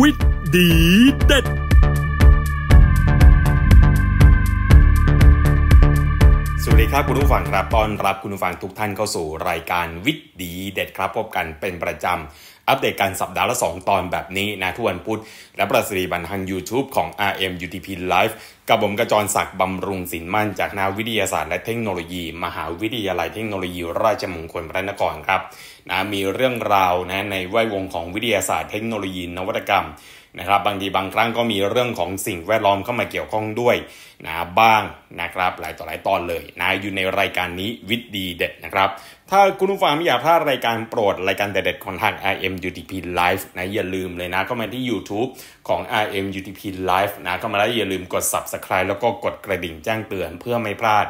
วิดีเด็ด สวัสดีครับคุณผู้ฟังครับต้อนรับคุณผู้ฟังทุกท่านเข้าสู่รายการวิดีเด็ดครับพบกันเป็นประจำอัปเดตกันสัปดาห์ละ2ตอนแบบนี้นะทุกวันพุธและประสิทธิบันทาง YouTube ของ RM UTP Live กับผมกระจรศักดิ์บำรุงสินมั่นจากนาวิทยาศาสตร์และเทคโนโลยี มหาวิทยาลัยเทคโนโลยีราชมงคลพระนครครับนะมีเรื่องราวนะในแวดวงของวิทยาศาสตร์เทคโนโลยีนวัตกรรมนะครับบางทีบางครั้งก็มีเรื่องของสิ่งแวดล้อมเข้ามาเกี่ยวข้องด้วยนะบ้างนะครับหลายต่อหลายตอนเลยนะอยู่ในรายการนี้วิดีเด็ดนะครับถ้าคุณผู้ฟังไม่อยากพลาดรายการโปรด รายการเด็ดๆของทาง RM UTP Live นะอย่าลืมเลยนะก็มาที่ YouTube ของ RM UTP Live นะก็มาแล้วอย่าลืมกด Subscribe แล้วก็กดกระดิ่งแจ้งเตือน เพื่อไม่พลาด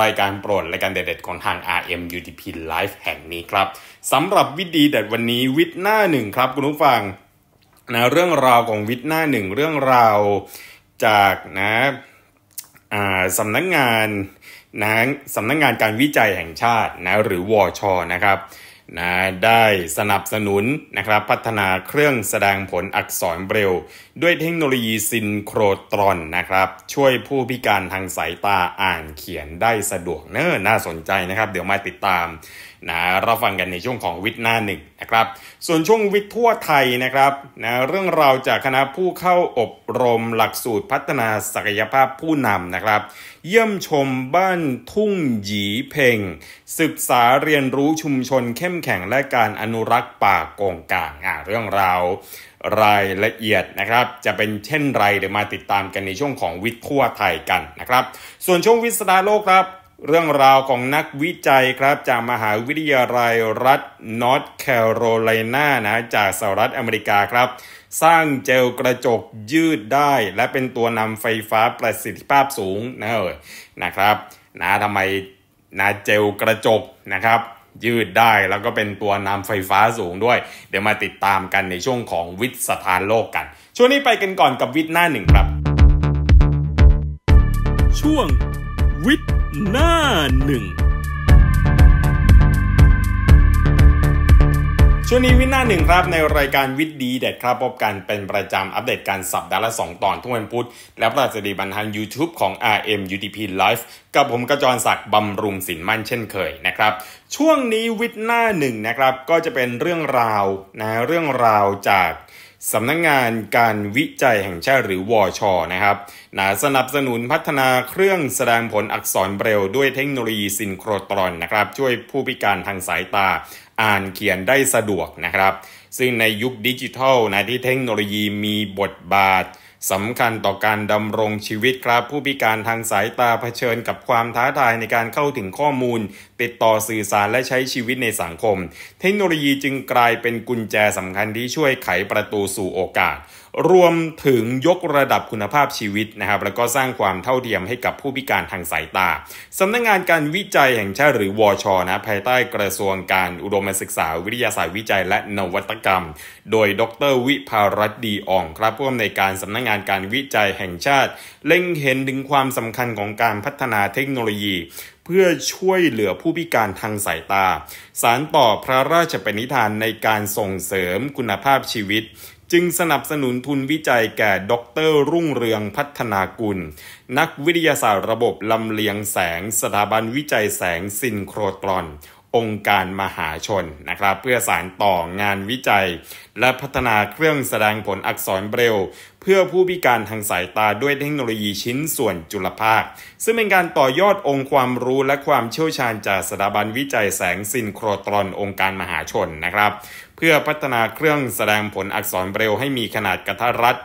รายการโปรด รายการเด็ดๆ ของทาง RM UTP Live แห่งนี้ครับสำหรับวิดีเด็ดวันนี้วิดหน้าหนึ่งครับคุณผู้ฟังนะเรื่องราวของวิดหน้าหนึ่ง เรื่องราวจากนะสำนักงงานนะสำนักงงานการวิจัยแห่งชาตินะหรือวอชอนะครับนะได้สนับสนุนนะครับพัฒนาเครื่องแสดงผลอักษรเบรลด้วยเทคโนโลยีซินโครตรอนนะครับช่วยผู้พิการทางสายตาอ่านเขียนได้สะดวกเนอน่าสนใจนะครับ เดี๋ยวมาติดตามนะรับฟังกันในช่วงของวิทย์หน้าหนึ่งนะครับ ส่วนช่วงวิทย์ทั่วไทยนะครับนะเรื่องราวจากคณะผู้เข้าอบรมหลักสูตรพัฒนาศักยภาพผู้นำนะครับ เยี่ยมชมบ้านทุ่งหยีเพ่งศึกษาเรียนรู้ชุมชนเข้มแข็งและการอนุรักษ์ป่ากงกางอ่เรื่องราวรายละเอียดนะครับ จะเป็นเช่นไรเดี๋ยวมาติดตามกันในช่วงของวิทย์ทั่วไทยกันนะครับ ส่วนช่วงวิสดาโลกครับเรื่องราวของนักวิจัยครับจากมหาวิทยาลัยรัฐนอร์ทแคโรไลนานะจากสหรัฐอเมริกาครับ สร้างเจลกระจกยืดได้ และเป็นตัวนำไฟฟ้าประสิทธิภาพสูงนะเออนะครับนะทำไมนะเจลกระจกนะครับ ยืดได้แล้วก็เป็นตัวนำไฟฟ้าสูงด้วย เดี๋ยวมาติดตามกันในช่วงของวิทย์สถานโลกกัน ช่วงนี้ไปกันก่อนกับวิทย์หน้าหนึ่งครับ ช่วงวิทย์หน้าหนึ่งช่วงนี้วินหน้าหนึ่งครับในรายการวิดดีเด็ดครับพบกันเป็นประจำอัปเดตการสัปดาห์ละ 2ตอนทุกวันพุธและประจดีบันทาง YouTube ของ RM UDP Live กับผมกระจรศักดิ์บำรุงสินมั่น เช่นเคยนะครับช่วงนี้วิ์หน้าหนึ่งนะครับก็จะเป็นเรื่องราวนะเรื่องราวจากสำนักงงานการวิจัยแห่งชาติหรือวอชอนะครับนาสนับสนุนพัฒนาเครื่องแสดงผลอักษรเบรลด้วยเทคโนโลยีซินโครตรอนนะครับ ช่วยผู้พิการทางสายตาอ่านเขียนได้สะดวกนะครับ ซึ่งในยุคดิจิทัลนะที่เทคโนโลยีมีบทบาทสำคัญต่อการดำรงชีวิตครับผู้พิการทางสายตาเผชิญกับความท้าทายในการเข้าถึงข้อมูลติดต่อสื่อสารและใช้ชีวิตในสังคม เทคโนโลยีจึงกลายเป็นกุญแจสำคัญที่ช่วยไขประตูสู่โอกาสรวมถึงยกระดับคุณภาพชีวิตนะครับแล้วก็สร้างความเท่าเทียมให้กับผู้พิการทางสายตาสำนักงงานการวิจัยแห่งชาติหรือวอชอนะภายใต้กระทรวงการอุดมศึกษา วิทยาศาสตร์วิจัยและนวัตกรรม โดยดรวิภารัตดีอ่อง ครับผู้อำนวยการสำนักงงานการวิจัยแห่งชาติ เล็งเห็นถึงความสำคัญของการพัฒนาเทคโนโลยี เพื่อช่วยเหลือผู้พิการทางสายตา สารต่อพระราชปณิธานในการส่งเสริมคุณภาพชีวิตจึงสนับสนุนทุนวิจัยแก่ดรรุ่งเรืองพัฒนากุล นักวิทยาศาสตร์ระบบ ลำเลียงแสง สถาบันวิจัยแสง ซินโครตรอน องค์การมหาชนนะครับเพื่อสารต่องานวิจัย และพัฒนาเครื่องแสดงผลอักษรเบรลเพื่อผู้พิการทางสายตาด้วยเทคโนโลยีชิ้นส่วนจุลภาค ซึ่งเป็นการต่อยอดองค์ความรู้และความเชี่ยวชาญจากสถาบันวิจัยแสงซินโครตรอนองค์การมหาชนนะครับเพื่อพัฒนาเครื่องแสดงผลอักษรเร็วให้มีขนาดกระทัดรัด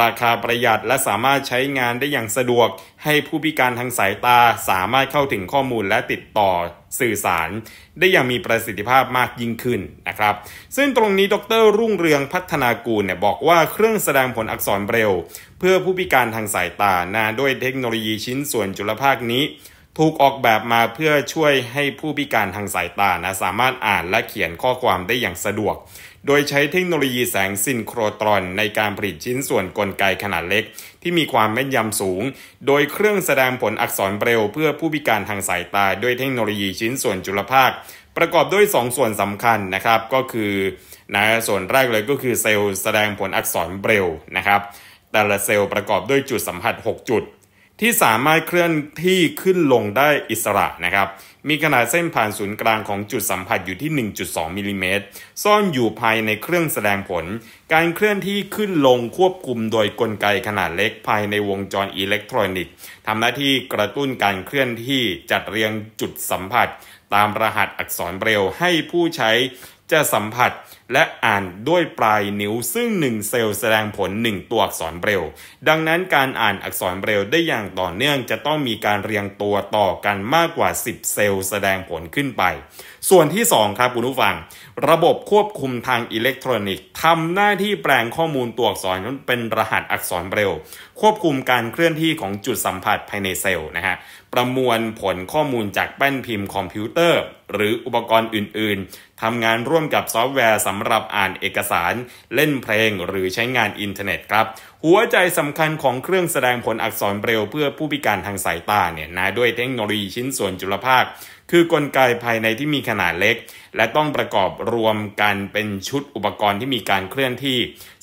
ราคาประหยัด และสามารถใช้งานได้อย่างสะดวก ให้ผู้พิการทางสายตาสามารถเข้าถึงข้อมูลและติดต่อสื่อสาร ได้อย่างมีประสิทธิภาพมากยิ่งขึ้นนะครับ ซึ่งตรงนี้ ดรรุ่งเรืองพัฒนากูลเนี่ย บอกว่าเครื่องแสดงผลอักษรเร็วเพื่อผู้พิการทางสายตานะด้วยเทคโนโลยีชิ้นส่วนจุลภาคนี้ถูกออกแบบมาเพื่อช่วยให้ผู้พิการทางสายตานะสามารถอ่านและเขียนข้อความได้อย่างสะดวก โดยใช้เทคโนโลยีแสงซินโครตรอนในการผลิตชิ้นส่วนกลไกขนาดเล็ก ที่มีความแม่นยำสูง โดยเครื่องแสดงผลอักษรเบรลเพื่อผู้พิการทางสายตาด้วยเทคโนโลยีชิ้นส่วนจุลภาค ประกอบด้วย 2 ส่วนสำคัญนะครับก็คือนะส่วนแรกเลยก็คือเซลล์แสดงผลอักษรเบรลนะครับแต่ละเซลล์ประกอบด้วยจุดสัมผัส6จุดที่สามารถเคลื่อนที่ขึ้นลงได้อิสระนะครับ มีขนาดเส้นผ่านศูนย์กลางของจุดสัมผัสอยู่ที่ 1.2 มิลิเมตร ซ่อนอยู่ภายในเครื่องแสดงผล การเคลื่อนที่ขึ้นลงควบคุมโดยกลไกขนาดเล็กภายในวงจรอิเล็กทรอนิกส์ทำหน้าที่กระตุ้นการเคลื่อนที่จัดเรียงจุดสัมผัส ตามรหัสอักษรเร็วให้ผู้ใช้จะสัมผัสและอ่านด้วยปลายนิ้วซึ่ง1เซลล์แสดงผล1ตัวอักษรเบรลดังนั้นการอ่านอักษรเบรลได้อย่างต่อเนื่องจะต้องมีการเรียงตัวต่อกันมากกว่า 10 เซลล์แสดงผลขึ้นไปส่วนที่ 2 ครับคุณผู้ฟัง ระบบควบคุมทางอิเล็กทรอนิกส์ทำหน้าที่แปลงข้อมูลตัวอักษรนั้นเป็นรหัสอักษรเร็ว ควบคุมการเคลื่อนที่ของจุดสัมผัสภายในเซลล์นะฮะประมวลผลข้อมูลจากแป้นพิมพ์คอมพิวเตอร์ หรืออุปกรณ์อื่นๆทำงานร่วมกับซอฟต์แวร์สำหรับอ่านเอกสาร เล่นเพลงหรือใช้งานอินเทอร์เน็ตครับหัวใจสำคัญของเครื่องแสดงผลอักษรเบ็ลเพื่อผู้พิการทางสายตาเนี่ยนะด้วยเทคโนโลยีชิ้นส่วนจุลภาคคือกลไกภายในที่มีขนาดเล็ก และต้องประกอบรวมกันเป็นชุดอุปกรณ์ที่มีการเคลื่อนที่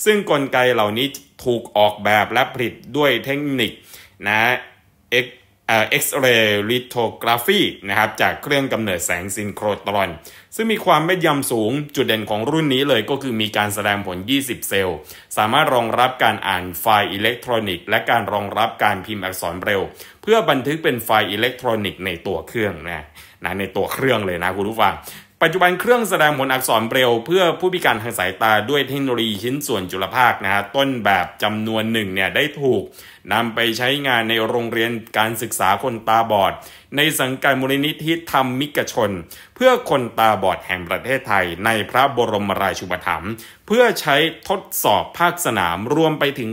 ซึ่งกลไกเหล่านี้ถูกออกแบบและผลิตด้วยเทคนิคนะเอ็กเอ็กซเรย์ลิโทกราฟีนะครับจากเครื่องกำเนิดแสงซินโครตรอน ซึ่งมีความแม่นยำสูงจุดเด่นของรุ่นนี้เลยก็คือมีการแสดงผล 20 เซลล์ สามารถรองรับการอ่านไฟล์อิเล็กทรอนิกส์และการรองรับการพิมพ์อักษรเร็ว เพื่อบันทึกเป็นไฟล์อิเล็กทรอนิกส์ในตัวเครื่องนะนะในตัวเครื่องเลยนะคุณผู้ฟังปัจจุบันเครื่องแสดงผลอักษรเบรลเพื่อผู้พิการทางสายตาด้วยเทคโนโลยีชิ้นส่วนจุลภาคนะฮะต้นแบบจำนวนหนึ่งเนี่ยได้ถูกนำไปใช้งานในโรงเรียนการศึกษาคนตาบอด ในสังกัดมูลนิธิธรรมมิกชน เพื่อคนตาบอดแห่งประเทศไทยในพระบรมราชูปถัมภ์เพื่อใช้ทดสอบภาคสนามรวมไปถึง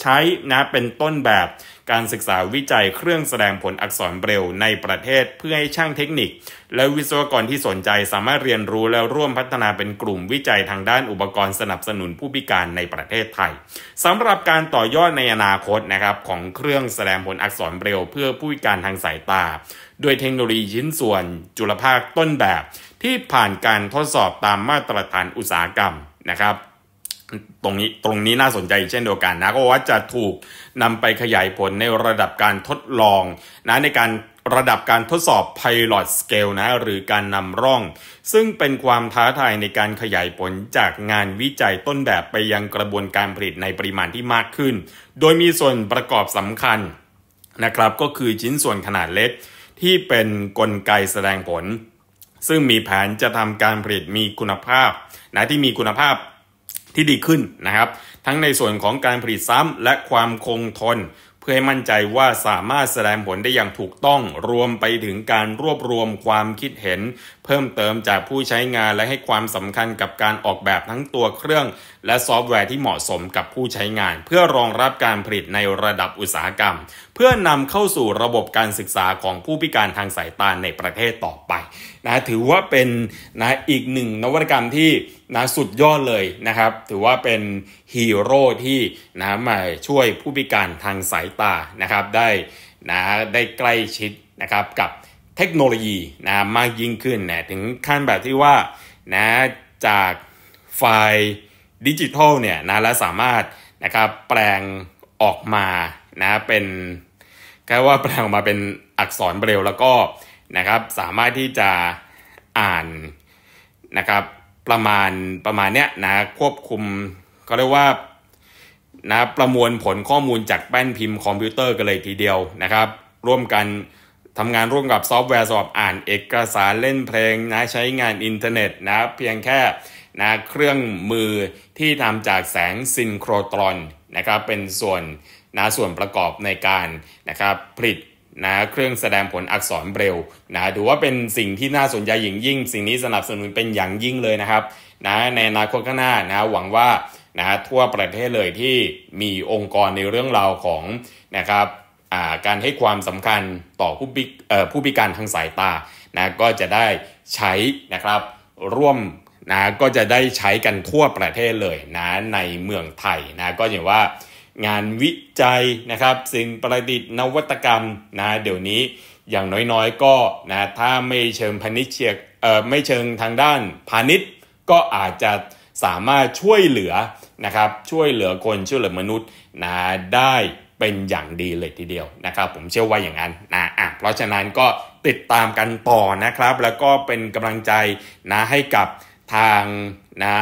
ใช้นะเป็นต้นแบบการศึกษาวิจัยเครื่องแสดงผลอักษรเบรลในประเทศเพื่อให้ช่างเทคนิค และวิศวกรที่สนใจสามารถเรียนรู้และร่วมพัฒนาเป็นกลุ่มวิจัยทางด้านอุปกรณ์สนับสนุนผู้พิการในประเทศไทยสำหรับการต่อยอดในอนาคตนะครับของเครื่องแสดงผลอักษรเบรลเพื่อผู้พิการทางสายตา ด้วยเทคโนโลยีชิ้นส่วน จุลภาคต้นแบบ ที่ผ่านการทดสอบตามมาตรฐานอุตสาหกรรมนะครับตรงนี้ตรงนี้น่าสนใจเช่นเดียวกันนะ ก็ว่าจะถูกนำไปขยายผลในระดับการทดลอง นะในการระดับการทดสอบ Pilot Scale นะหรือการนำร่อง ซึ่งเป็นความท้าทายในการขยายผลจากงานวิจัยต้นแบบไปยังกระบวนการผลิตในปริมาณที่มากขึ้น โดยมีส่วนประกอบสำคัญนะครับก็คือชิ้นส่วนขนาดเล็ก ที่เป็นนกลไกแสดงผล ซึ่งมีแผนจะทำการผลิตมีคุณภาพนะที่มีคุณภาพที่ดีขึ้นนะครับ ทั้งในส่วนของการผลิตซ้ำและความคงทน เพื่อให้มั่นใจว่าสามารถแสดงผลได้อย่างถูกต้องรวมไปถึงการรวบรวมความคิดเห็นเพิ่มเติมจากผู้ใช้งานและให้ความสำคัญกับการออกแบบทั้งตัวเครื่อง และซอฟต์แวร์ที่เหมาะสมกับผู้ใช้งาน เพื่อรองรับการผลิตในระดับอุตสาหกรรม เพื่อนำเข้าสู่ระบบการศึกษาของผู้พิการทางสายตาในประเทศต่อไปนะถือว่าเป็นนะอีกหนึ่งนวัตกรรมที่นะสุดยอดเลยนะครับ ถือว่าเป็นฮีโร่ที่นะมาช่วยผู้พิการทางสายตานะครับ ได้นะได้ใกล้ชิดนะครับกับเทคโนโลยีนะมากยิ่งขึ้นนะถึงขั้นแบบที่ว่า นะจากไฟล์ ดิจิทัลเนี่ยนะและสามารถนะครับแปลงออกมานะเป็นก่ว่าแปลงออกมาเป็นอักษรเบรลแล้วก็นะครับสามารถที่จะอ่านนะครับประมาณประมาณเนี้ยนะควบคุมเขาเรียกว่านะประมวลผลข้อมูลจากแป้นพิมพ์คอมพิวเตอร์กันเลยทีเดียวนะครับ ร่วมกันทำงานร่วมกับซอฟต์แวร์สอบอ่านเอกสารเล่นเพลงนะใช้งานอินเทอร์เน็ต นะ เพียงแค่นะเครื่องมือที่ทำจากแสงซินโครตรอนนะครับเป็นส่วนนะส่วนประกอบในการนะครับผลิตนะเครื่องแสดงผลอักษรเบรลนะถือว่าเป็นสิ่งที่น่าสนใจอย่างยิ่ง สิ่งนี้สนับสนุนเป็นอย่างยิ่งเลยนะครับนะในอนาคตข้างหน้า นะหวังว่านะทั่วประเทศเลยที่มีองค์กรในเรื่องราวของนะครับการให้ความสำคัญต่อผู้พิผู้พิการทางสายตานะก็จะได้ใช้นะครับร่วมนะก็จะได้ใช้กันทั่วประเทศเลยนะในเมืองไทยนะก็อย่างว่างานวิจัยนะครับ สิ่งประดิษฐ์นวัตกรรมนะเดี๋ยวนี้อย่างน้อยๆ ก็นะถ้าไม่เชิงพาณิชย์เอ่อไม่เชิงทางด้านพาณิชย์ก็อาจจะสามารถช่วยเหลือนะครับช่วยเหลือคนช่วยเหลือมนุษย์นะได้เป็นอย่างดีเลยทีเดียวนะครับผมเชื่อว่าอย่างนั้นนะอ่ะเพราะฉะนั้นก็ติดตามกันต่อนะครับ แล้วก็เป็นกำลังใจนะให้กับทางนะ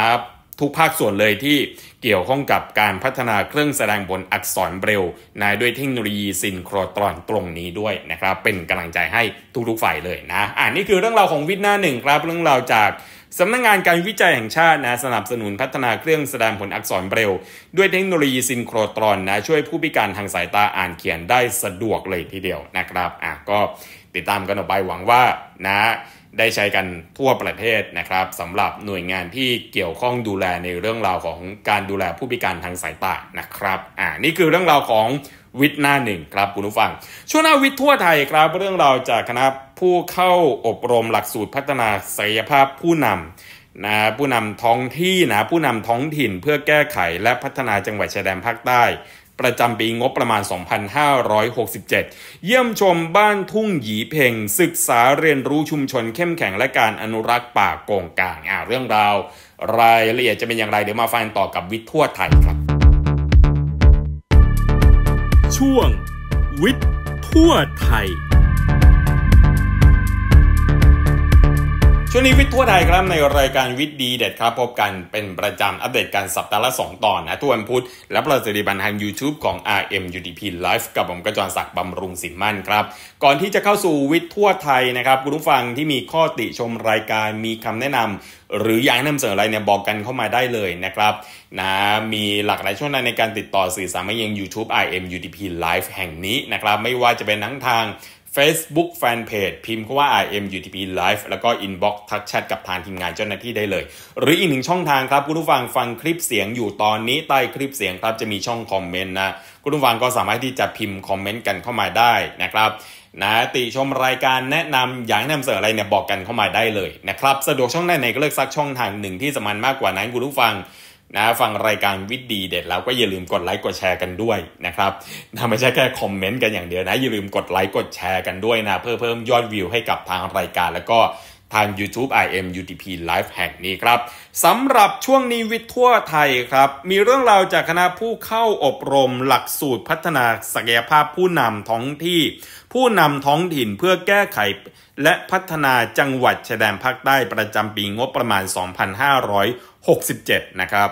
ทุกภาคส่วนเลยที่เกี่ยวข้องกับการพัฒนาเครื่องแสดงบนอักษรเร็วนะด้วยเทคโนโลยีซินโครตรอนตรงนี้ด้วยนะครับเป็นกำลังใจให้ทุกๆฝ่ายเลยนะ อ่านี่คือเรื่องราวของวิทย์หน้าหนึ่งครับเรื่องราวจากสำนักงงานการวิจัย แห่งชาตินะสนับสนุนพัฒนาเครื่องแสดงผลอักษรเบรลด้วยเทคโนโลยีซินโครตรอน นะช่วยผู้พิการทางสายตาอ่านเขียนได้สะดวกเลยทีเดียวนะครับอ่ะก็ติดตามกันต่อไปหวังว่า นะ ได้ใช้กันทั่วประเทศนะครับสำหรับหน่วยงานที่เกี่ยวข้องดูแลในเรื่องราวของการดูแลผู้พิการทางสายตานะครับอ่านี่คือเรื่องราวของวิทย์หน้าหนึ่งครับ คุณผู้ฟัง ช่วงหน้าวิทย์ทั่วไทยครับ เรื่องราวจากคณะผู้เข้าอบรมหลักสูตรพัฒนาศักยภาพผู้นำนะผู้นำท้องที่นะผู้นำท้องถิ่นเพื่อแก้ไขและพัฒนาจังหวัดชายแดนภาคใต้ประจำปีงบประมาณ 2567 เยี่ยมชมบ้านทุ่งหยีเพ่ง ศึกษาเรียนรู้ชุมชนเข้มแข็งและการอนุรักษ์ป่าโกงกางอ่าเรื่องราว รายละเอียดจะเป็นอย่างไรเดี๋ยวมาฟังต่อกับวิทย์ทั่วไทยครับช่วง วิทย์ทั่วไทยช่วงนี้วิทย์ทั่วไทยครับในรายการวิทย์ดีเด็ดครับพบกันเป็นประจำอัปเดตการสัปดาห์ละ2ตอนนะทุกวันพุธและประสิทธิบันทาง YouTube ของ RM UDP Live กับผมกระจรศักดิ์บำรุงสินมั่นครับ ก่อนที่จะเข้าสู่วิทย์ทั่วไทยนะครับคุณผู้ฟังที่มีข้อติชมรายการมีคำแนะนำหรืออยากนำเสนออะไรเนี่ย บอกกันเข้ามาได้เลยนะครับนะมีหลากหลายช่องทางในการติดต่อสื่อสารมายัง YouTube IM UDP Live แห่งนี้นะครับ ไม่ว่าจะเป็นทั้งทาง Facebook Fanpage พิมพ์ก็ว่า IMUTP Live แล้วก็ Inbox ทักแชทกับทางทีมงานเจ้าหน้าที่ได้เลย หรืออีกหนึ่งช่องทางครับคุณผู้ฟังฟังคลิปเสียงอยู่ตอนนี้ใต้คลิปเสียงครับ จะมีช่องคอมเมนต์นะคุณผู้ฟังก็สามารถที่จะพิมพ์คอมเมนต์กันเข้ามาได้นะครับนะติชมรายการแนะนำอย่างนำเสนออะไรเนี่ยบอกกันเข้ามาได้เลยนะครับสะดวกช่องไหนไหนก็เลือกสักช่องทางหนึ่งที่สมันมากกว่านั้นคุณผู้ฟังนะฟังรายการวิดีเด็ดแล้วก็อย่าลืมกดไลค์กดแชร์กันด้วยนะครับนะไม่ใช่แค่คอมเมนต์กันอย่างเดียวนะ อย่าลืมกดไลค์กดแชร์กันด้วยนะ เพื่อเพิ่มยอดวิวให้กับทางรายการแล้วก็ทาง YouTube IM UTP Live แห่งนี้ครับสำหรับช่วงนี้วิททั่วไทยครับ มีเรื่องราวจากคณะผู้เข้าอบรมหลักสูตรพัฒนาศักยภาพผู้นำท้องที่ ผู้นำท้องถิ่นเพื่อแก้ไข และพัฒนาจังหวัดชายแดนภาคใต้ประจำปีงบประมาณ 2,500 6 7 นะครับ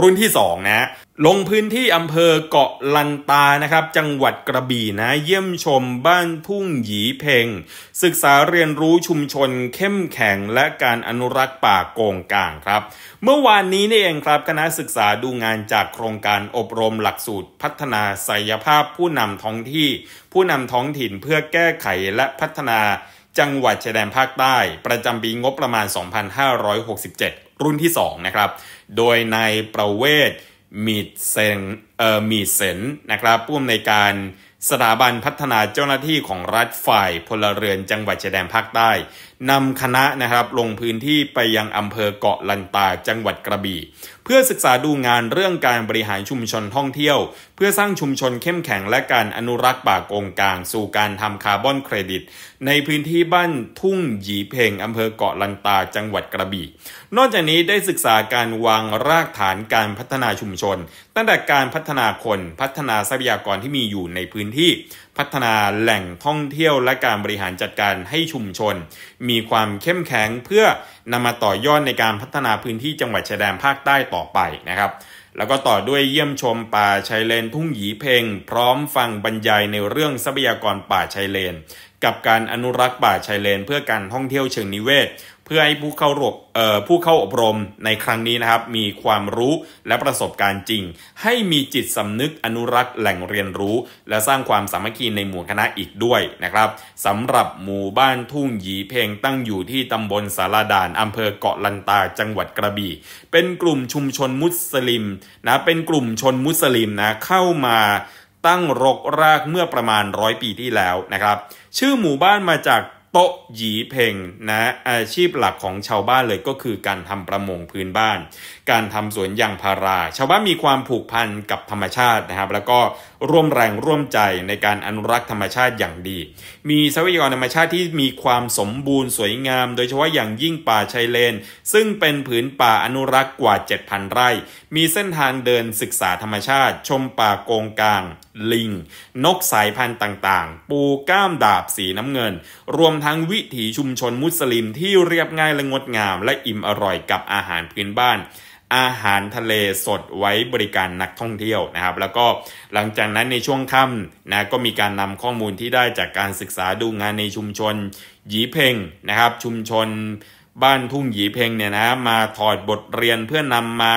รุ่นที่ 2 นะ ลงพื้นที่อำเภอเกาะลันตานะครับจังหวัดกระบี่นะ เยี่ยมชมบ้านทุ่งหยีเพงศึกษาเรียนรู้ชุมชนเข้มแข็งและการอนุรักษ์ป่าโกงกางครับ เมื่อวานนี้นี่เองครับคณะศึกษาดูงานจากโครงการอบรมหลักสูตรพัฒนาศักยภาพผู้นำท้องที่ ผู้นำท้องถิ่นเพื่อแก้ไขและพัฒนาจังหวัดชายแดนภาคใต้ ประจำปีงบประมาณ 2567รุ่นที่2นะครับ โดยนายประเวศมีดเซนเอ่อมีเซนนะครับผู้อำนวยการสถาบันพัฒนาเจ้าหน้าที่ของรัฐฝ่ายพลเรือนจังหวัดชายแดนภาคใต้นำคณะนะครับลงพื้นที่ไปยังอำเภอเกาะลันตาจังหวัดกระบี่พื่อศึกษาดูงานเรื่องการบริหารชุมชนท่องเที่ยว เพื่อสร้างชุมชนเข้มแข็งและการอนุรักษ์ป่ากงกลาง สู่การทำคาร์บอนเครดิต ในพื้นที่บ้านทุ่งหยีเพงอำเภอเกาะลันตาจังหวัดกระบี่ นอกจากนี้ได้ศึกษาการวางรากฐานการพัฒนาชุมชนตั้งแต่การพัฒนาคนพัฒนาทรัพยากรที่มีอยู่ในพื้นที่ พัฒนาแหล่งท่องเที่ยว และการบริหารจัดการให้ชุมชน มีความเข้มแข็งเพื่อนำมาต่อยอดในการพัฒนาพื้นที่จังหวัดชายแดนภาคใต้ต่อ่อไปนะครับแล้วก็ต่อด้วยเยี่ยมชมป่าชายเลนทุ่งหยีเพลงพร้อมฟังบรรยายในเรื่องทรัพยากรป่าชายเลน กับการอนุรักษ์ป่าชายเลนเพื่อการท่องเที่ยวเชิงนิเวศเพื่อให้ผู้เข้าร่วมผู้เข้าอบรมในครั้งนี้นะครับมีความรู้และประสบการณ์จริง ให้มีจิตสำนึกอนุรักษ์แหล่งเรียนรู้ และสร้างความสามัคคีในหมู่คณะอีกด้วยนะครับสำหรับหมู่บ้านทุ่งหยีเพลงตั้งอยู่ที่ตำบลสารดานอำเภอเกาะลันตาจังหวัดกระบี่ เป็นกลุ่มชุมชนมุสลิมนะเป็นกลุ่มชนมุสลิมนะเข้ามาตั้งรกรากเมื่อประมาณร้อยปีที่แล้วนะครับ ชื่อหมู่บ้านมาจากโต๊ะหยีเพ่งนะ อาชีพหลักของชาวบ้านเลยก็คือการทำประมงพื้นบ้าน การทำสวนยางพาราชาวบ้านมีความผูกพันกับธรรมชาตินะครับแล้วก็ร่วมแรงร่วมใจในการอนุรักษ์ธรรมชาติอย่างดี มีทรัพยากรธรรมชาติที่มีความสมบูรณ์สวยงามโดยเฉพาะอย่างยิ่งป่าชายเลนซึ่งเป็นผืนป่าอนุรักษ์กว่า 7,000 ไร่ มีเส้นทางเดินศึกษาธรรมชาติ ชมป่าโกงกลาง ลิง นกสายพันธุ์ต่างๆ ปูก้ามดาบสีน้ำเงิน รวมทั้งวิถีชุมชนมุสลิมที่เรียบง่ายและงดงามและอิ่มอร่อยกับอาหารพื้นบ้านอาหารทะเลสดไว้บริการนักท่องเที่ยวนะครับ แล้วก็หลังจากนั้นในช่วงค่ำนะก็มีการนำข้อมูลที่ได้จากการศึกษาดูงานในชุมชนหยีเพ่งนะครับ ชุมชนบ้านทุ่งหยีเพ่งเนี่ยนะมาถอดบทเรียนเพื่อนำมา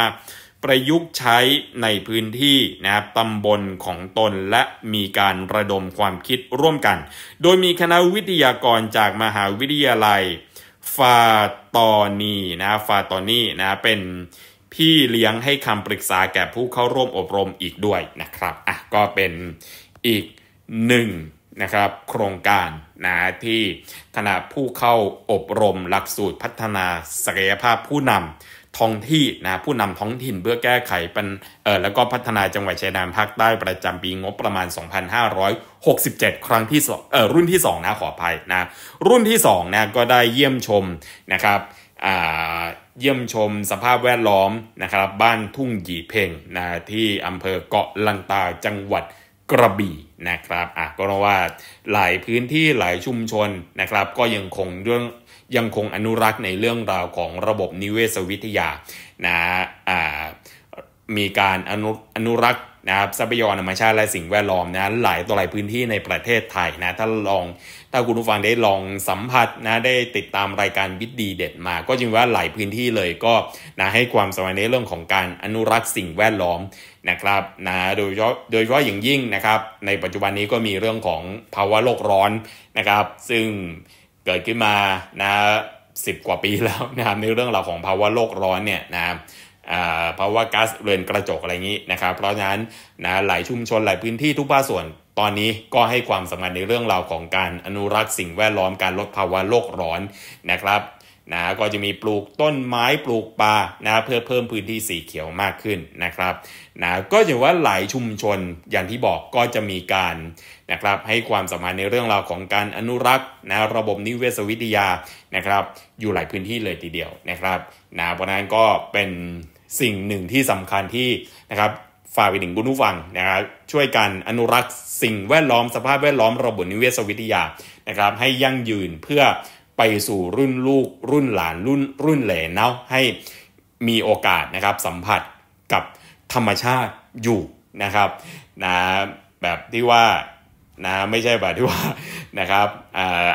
ประยุกต์ใช้ในพื้นที่นะครับตำบลของตน และมีการระดมความคิดร่วมกัน โดยมีคณะวิทยากรจากมหาวิทยาลัยฟาตอนีนะฟาตอนีนะเป็นพี่เลี้ยงให้คำปรึกษาแก่ผู้เข้าร่วมอบรมอีกด้วยนะครับ อ่ะก็เป็นอีกหนึ่งนะครับ โครงการนะที่คณะผู้เข้าอบรมหลักสูตรพัฒนาศักยภาพผู้นำท้องที่นะ ผู้นำท้องถิ่นเพื่อแก้ไขเป็นเออแล้วก็พัฒนาจังหวัดชายแดนภาคใต้ประจำปีงบประมาณ 2,567 ครั้งที่เออรุ่นที่ 2 นะขออภัยนะ รุ่นที่2นะก็ได้เยี่ยมชมนะครับอ่าเยี่ยมชมสภาพแวดล้อมนะครับบ้านทุ่งหยีเพ่งนะที่อำเภอเกาะลันตาจังหวัดกระบี่นะครับอ่ะก็เราว่าหลายพื้นที่หลายชุมชนนะครับก็ยังคงเรื่องยังคงอนุรักษ์ในเรื่องราวของระบบนิเวศวิทยานะอ่ามีการอนุอนุรักษ์นะครับทรัพยากรธรรมชาติและสิ่งแวดล้อมนะ หลายต่อหลายพื้นที่ในประเทศไทยนะถ้าลอง ถ้าคุณผู้ฟังได้ลองสัมผัสนะได้ติดตามรายการวิทย์ดีเด็ดมา ก็จริงว่าหลายพื้นที่เลยก็นะให้ความสำคัญในเรื่องของการอนุรักษ์สิ่งแวดล้อมนะครับนะโดยเฉพาะโดยเฉพาะอย่างยิ่งนะครับ ในปัจจุบันนี้ก็มีเรื่องของภาวะโลกร้อนนะครับ ซึ่งเกิดขึ้นมานะสิบกว่าปีแล้วนะครับในเรื่องราวของภาวะโลกร้อนเนี่ยนะครับเพราะว่าก๊าซเรือนกระจกอะไรงนี้นะครับ เพราะฉะนั้นนะหลายชุมชนหลายพื้นที่ทุกภาคส่วน ตอนนี้ก็ให้ความสำคัญในเรื่องราวของการอนุรักษ์สิ่งแวดล้อมการลดภาวะโลกร้อนนะครับนะก็จะมีปลูกต้นไม้ปลูกป่านะเพื่อเพิ่มพื้นที่สีเขียวมากขึ้นนะครับนะก็จะว่าหลายชุมชนอย่างที่บอกก็จะมีการนะครับ ให้ความสำคัญในเรื่องราวของการอนุรักษ์นะระบบนิเวศวิทยานะครับ อยู่หลายพื้นที่เลยทีเดียวนะครับนะเพราะนั้นก็เป็นสิ่งหนึ่งที่สำคัญที่นะครับฝากไปถึงคุณผู้ฟังนะครับ ช่วยกันอนุรักษ์สิ่งแวดล้อมสภาพแวดล้อมระบบนิเวศวิทยานะครับ ให้ยั่งยืนเพื่อไปสู่รุ่นลูกรุ่นหลานรุ่น รุ่นเหลนเนาะให้มีโอกาสนะครับสัมผัสกับธรรมชาติอยู่นะครับนะแบบที่ว่านะไม่ใช่แบบที่ว่านะครับ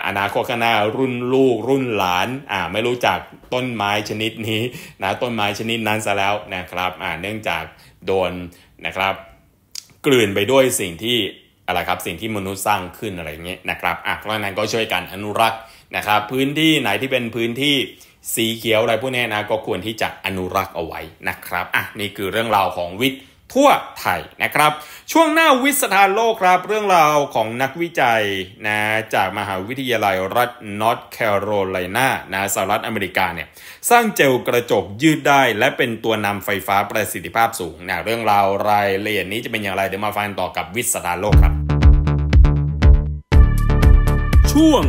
อนาคตข้างหน้ารุ่นลูกรุ่นหลานอ่าไม่รู้จักต้นไม้ชนิดนี้นะต้นไม้ชนิดนั้นซะแล้วนะครับ อ่าเนื่องจากโดนนะครับกลืนไปด้วยสิ่งที่อะไรครับสิ่งที่มนุษย์สร้างขึ้นอะไรเงี้ยนะครับอ่ะเพราะนั้นก็ช่วยกันอนุรักษ์นะครับพื้นที่ไหนที่เป็นพื้นที่สีเขียวอะไรพวกนี้นะก็ควรที่จะอนุรักษ์เอาไว้นะครับอ่ะนี่คือเรื่องราวของวิทย์ทั่วไทยนะครับช่วงหน้าวิสถานโลกครับเรื่องราวของนักวิจัยนะจากมหาวิทยาลัยรัฐนอร์ทแคโรไลนานะสหรัฐอเมริกาเนี่ยสร้างเจลกระจกยืดได้ และเป็นตัวนำไฟฟ้าประสิทธิภาพสูงนะเรื่องราวรายละเอียดนี้จะเป็นอย่างไร เดี๋ยวมาฟังต่อกับวิสถานโลกครับ ช่วง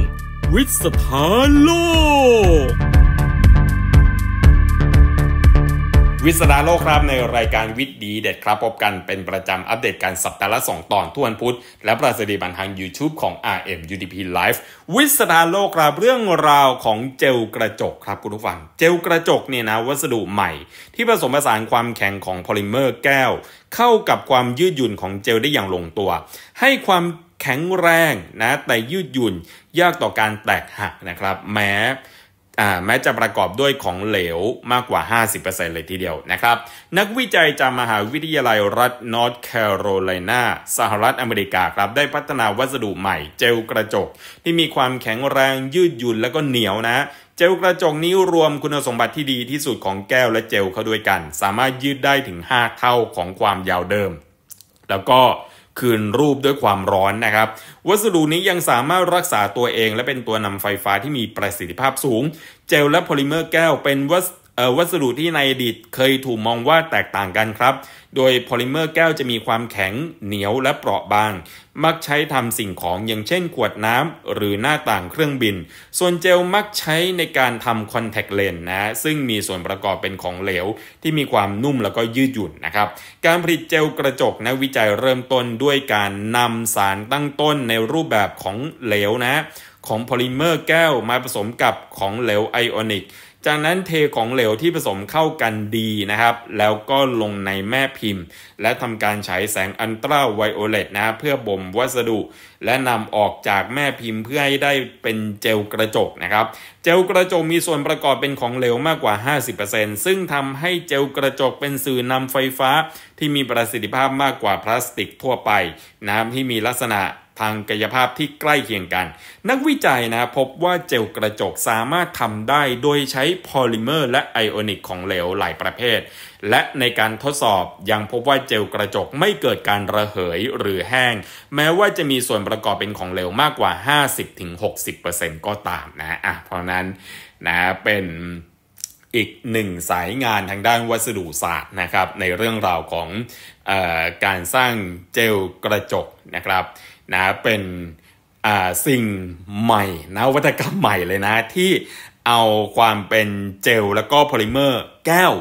วิสถานโลกวิศนาโลกครับในรายการวิทย์ดีเด็ดครับพบกันเป็นประจำอัปเดตการสัปดาห์ละ2ตอนทุกวันพุธและประสิทธิบันทาง YouTube ของ RM UDP Live วิศนาโลกครับ เรื่องราวของเจลกระจกครับคุณผู้ฟัง เจลกระจกเนี่ยนะ วัสดุใหม่ ที่ผสมผสานความแข็งของโพลิเมอร์แก้ว เข้ากับความยืดหยุ่นของเจลได้อย่างลงตัว ให้ความแข็งแรงนะแต่ยืดหยุ่นยากต่อการแตกหักนะครับ แม้แม้จะประกอบด้วยของเหลวมากกว่า 50%เลยทีเดียวนะครับ นักวิจัยจากมหาวิทยาลัยรัฐนอร์ทแคโรไลนาสหรัฐอเมริกาครับได้พัฒนาวัสดุใหม่ เจลกระจก ที่มีความแข็งแรง ยืดหยุ่นและก็เหนียวนะ เจลกระจกนี้รวมคุณสมบัติที่ดีที่สุดของแก้วและเจลเข้าด้วยกัน สามารถยืดได้ถึง 5 เท่าของความยาวเดิม แล้วก็คืน รูปด้วยความร้อน นะ ครับ วัสดุนี้ยังสามารถรักษาตัวเอง และเป็นตัวนำไฟฟ้าที่มีประสิทธิภาพสูง เจล และ โพลิเมอร์แก้วเป็น วัสวัสดุที่ในอดีตเคยถูกมองว่าแตกต่างกันครับ โดยโพลิเมอร์แก้วจะมีความแข็งเหนียวและเปราะบาง มักใช้ทำสิ่งของอย่างเช่นขวดน้ำหรือหน้าต่างเครื่องบิน ส่วนเจลมักใช้ในการทำคอนแทคเลนส์นะซึ่งมีส่วนประกอบเป็นของเหลว ที่มีความนุ่มแล้วก็ยืดหยุ่นนะครับ การผลิตเจลกระจกนะวิจัยเริ่มต้นด้วยการนำสารตั้งต้นในรูปแบบของเหลวนะของโพลิเมอร์แก้วมาผสมกับของเหลวไอออนิกจากนั้นเทของเหลวที่ผสมเข้ากันดีนะครับ แล้วก็ลงในแม่พิมพ์ และทำการฉายแสงอันตราไวโอเลตนะ เพื่อบ่มวัสดุ และนำออกจากแม่พิมพ์เพื่อให้ได้เป็นเจลกระจกนะครับเจลกระจกมีส่วนประกอบเป็นของเหลวมากกว่า 50%ซึ่งทำให้เจลกระจกเป็นสื่อนำไฟฟ้า ที่มีประสิทธิภาพมากกว่าพลาสติกทั่วไปนะคที่มีลักษณะทางกายภาพที่ใกล้เคียงกัน นักวิจัยนะพบว่าเจลกระจกสามารถทำได้ โดยใช้พอลิเมอร์และไอออนิก ของเหลวหลายประเภท และในการทดสอบยังพบว่าเจลกระจกไม่เกิดการระเหยหรือแห้ง แม้ว่าจะมีส่วนประกอบเป็นของเหลวมากกว่า 50-60%ก็ตามนะอ่ะเพราะนั้นนะเป็นอีกหนึ่งสายงานทางด้านวัสดุศาสตร์นะครับ ในเรื่องราวของออการสร้างเจลกระจกนะครับนะเป็นสิ่งใหม่นะวัตกรรมใหม่เลยนะที่เอาความเป็นเจล แล้วก็โพลิเมอร์แก้ว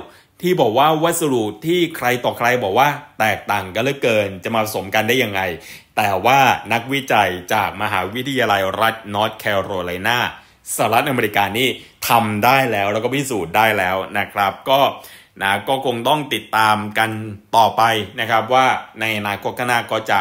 ที่บอกว่าวัสดุที่ใครต่อใครบอกว่า แตกต่างกันเหลือเกินจะมาผสมกันได้ยังไงแต่ว่านักวิจัยจากมหาวิทยาลัยรัฐนอร์ทแคโรไลนาสหรัฐอเมริกา นี่ทำได้แล้วแล้วก็พิสูจน์ได้แล้วนะครับก็นะก็คงต้องติดตามกันต่อไปนะครับว่าในอนาคตข้างหน้าก็จะ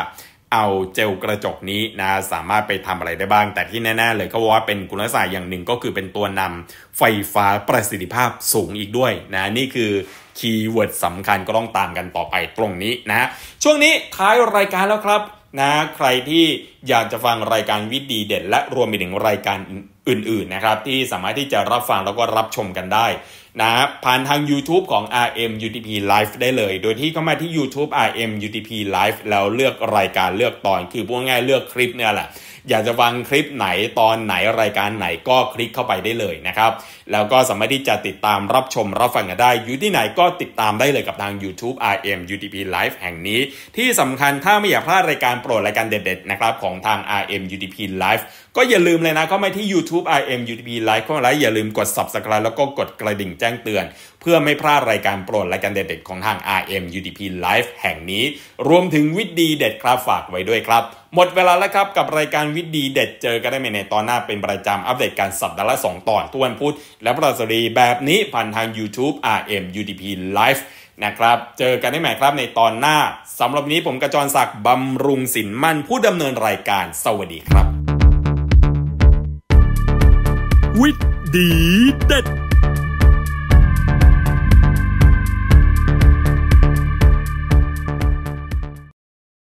เอาเจลกระจกนี้นะสามารถไปทำอะไรได้บ้าง แต่ที่แน่ๆ เลยก็ว่าเป็นคุณลักษณะอย่างหนึ่งก็คือเป็นตัวนำไฟฟ้าประสิทธิภาพสูงอีกด้วยนะนี่คือคีย์เวิร์ดสำคัญก็ต้องตามกันต่อไปตรงนี้นะ ช่วงนี้ท้ายรายการแล้วครับ นะใครที่อยากจะฟังรายการวิดีเด่น และรวมไปถึงรายการอื่นๆนะครับ ที่สามารถที่จะรับฟังแล้วก็รับชมกันได้นะผ่านทาง YouTube ของ RM UTP Live ได้เลย โดยที่เข้ามาที่ YouTube RM UTP Live แล้วเลือกรายการเลือกตอนคือพูดง่ายเลือกคลิปเนี่ยแหละอยากจะฟังคลิปไหนตอนไหนรายการไหนก็คลิกเข้าไปได้เลยนะครับแล้วก็สามารถที่จะติดตามรับชมรับฟังกันได้ อยู่ที่ไหนก็ติดตามได้เลยกับทาง YouTube RM u t p Live แห่งนี้ ที่สำคัญถ้าไม่อยากพลาดรายการโปรดรายการเด็ดๆนะครับของทาง RM u t p Live ก็อย่าลืมเลยนะเข้าม่ที่ YouTube RM u t p Live เข้ามาแล้วอย่าลืมกด Subscribe แล้วก็กดกระดิ่งแจ้งเตือน เพื่อไม่พลาดรายการโปรดรายการเด็ดๆ ของทาง RM UDP Live แห่งนี้ รวมถึงวิดีเด็ดครับฝากไว้ด้วยครับ หมดเวลาแล้วครับกับรายการวิดีเด็ดเจอกันได้ใหม่ในตอนหน้าเป็นประจำอัปเดตการสัปดาห์ละ2ตอนทุกวันพุธและประสรีแบบนี้ ผ่านทาง YouTube RM UDP Live นะครับ เจอกันได้ใหม่ครับในตอนหน้าสำหรับนี้ผมกระจรศักดิ์บำรุงสินมั่นผู้ดำเนินรายการสวัสดีครับวิดีเด็ด